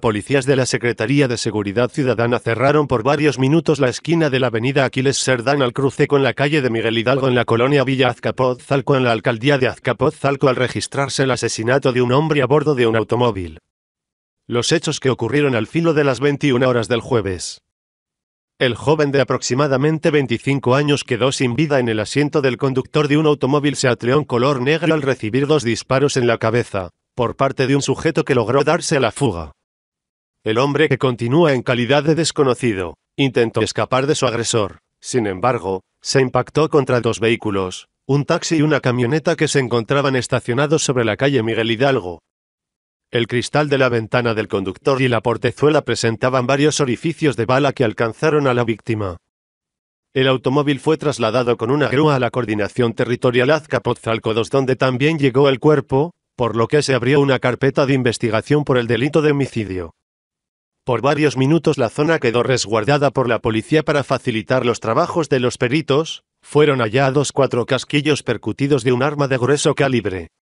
Policías de la Secretaría de Seguridad Ciudadana cerraron por varios minutos la esquina de la avenida Aquiles Serdán al cruce con la calle de Miguel Hidalgo en la colonia Villa Azcapotzalco en la alcaldía de Azcapotzalco al registrarse el asesinato de un hombre a bordo de un automóvil. Los hechos que ocurrieron al filo de las 21 horas del jueves. El joven de aproximadamente 25 años quedó sin vida en el asiento del conductor de un automóvil Seat León color negro al recibir dos disparos en la cabeza, por parte de un sujeto que logró darse a la fuga. El hombre que continúa en calidad de desconocido, intentó escapar de su agresor. Sin embargo, se impactó contra dos vehículos, un taxi y una camioneta que se encontraban estacionados sobre la calle Miguel Hidalgo. El cristal de la ventana del conductor y la portezuela presentaban varios orificios de bala que alcanzaron a la víctima. El automóvil fue trasladado con una grúa a la Coordinación Territorial 2 donde también llegó el cuerpo, por lo que se abrió una carpeta de investigación por el delito de homicidio. Por varios minutos la zona quedó resguardada por la policía para facilitar los trabajos de los peritos, fueron hallados cuatro casquillos percutidos de un arma de grueso calibre.